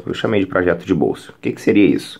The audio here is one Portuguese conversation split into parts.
Então, eu chamei de projeto de bolso. O que, que seria isso?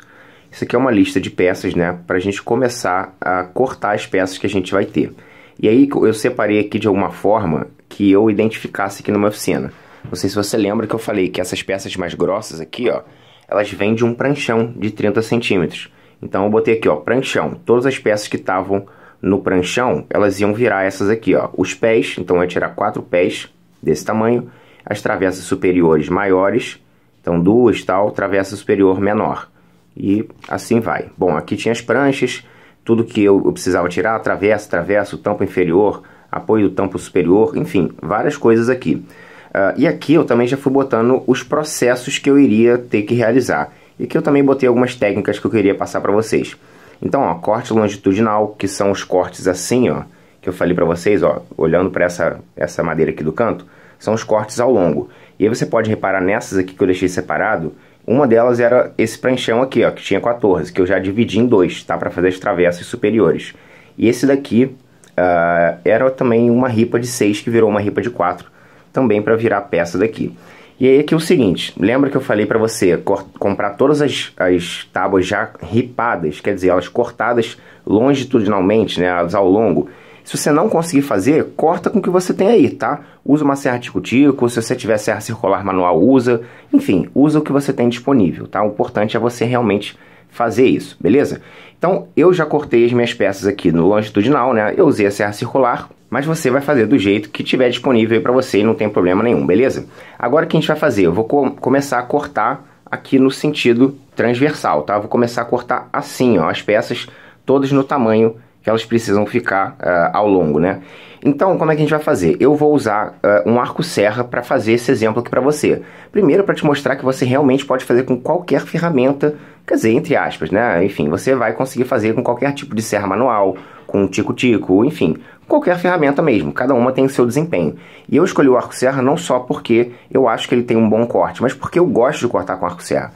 Isso aqui é uma lista de peças, né? Para a gente começar a cortar as peças que a gente vai ter. E aí eu separei aqui de alguma forma que eu identificasse aqui numa oficina. Não sei se você lembra que eu falei que essas peças mais grossas aqui, ó, elas vêm de um pranchão de 30 centímetros. Então eu botei aqui, ó, pranchão. Todas as peças que estavam no pranchão, elas iam virar essas aqui, ó. Os pés, então eu ia tirar quatro pés desse tamanho. As travessas superiores maiores então, duas, tal, travessa superior menor. E assim vai. Bom, aqui tinha as pranchas, tudo que eu, precisava tirar, travessa, travessa, o tampo inferior, apoio do tampo superior, enfim, várias coisas aqui. Uh, e aqui eu também já fui botando os processos que eu iria ter que realizar. E aqui eu também botei algumas técnicas que eu queria passar para vocês. Então, ó, corte longitudinal, que são os cortes assim, ó, que eu falei para vocês, ó, olhando para essa, essa madeira aqui do canto, são os cortes ao longo. E aí você pode reparar nessas aqui que eu deixei separado, uma delas era esse pranchão aqui, ó, que tinha 14, que eu já dividi em dois, tá? Para fazer as travessas superiores. E esse daqui uh, era também uma ripa de 6, que virou uma ripa de 4, também para virar a peça daqui. E aí aqui é, é o seguinte, lembra que eu falei para você comprar todas as, as tábuas já ripadas, quer dizer, elas cortadas longitudinalmente, né, elas ao longo, se você não conseguir fazer, corta com o que você tem aí, tá? Usa uma serra tico-tico, se você tiver serra circular manual, usa. Enfim, usa o que você tem disponível, tá? O importante é você realmente fazer isso, beleza? Então, eu já cortei as minhas peças aqui no longitudinal, né? Eu usei a serra circular, mas você vai fazer do jeito que tiver disponível para você e não tem problema nenhum, beleza? Agora o que a gente vai fazer? Eu vou co começar a cortar aqui no sentido transversal, tá? vou começar a cortar assim, ó, as peças todas no tamanho que elas precisam ficar uh, ao longo, né? Então, como é que a gente vai fazer? Eu vou usar uh, um arco-serra para fazer esse exemplo aqui para você. Primeiro, para te mostrar que você realmente pode fazer com qualquer ferramenta, quer dizer, entre aspas, né? Enfim, você vai conseguir fazer com qualquer tipo de serra manual, com tico-tico, enfim, qualquer ferramenta mesmo. Cada uma tem o seu desempenho. E eu escolhi o arco-serra não só porque eu acho que ele tem um bom corte, mas porque eu gosto de cortar com arco-serra.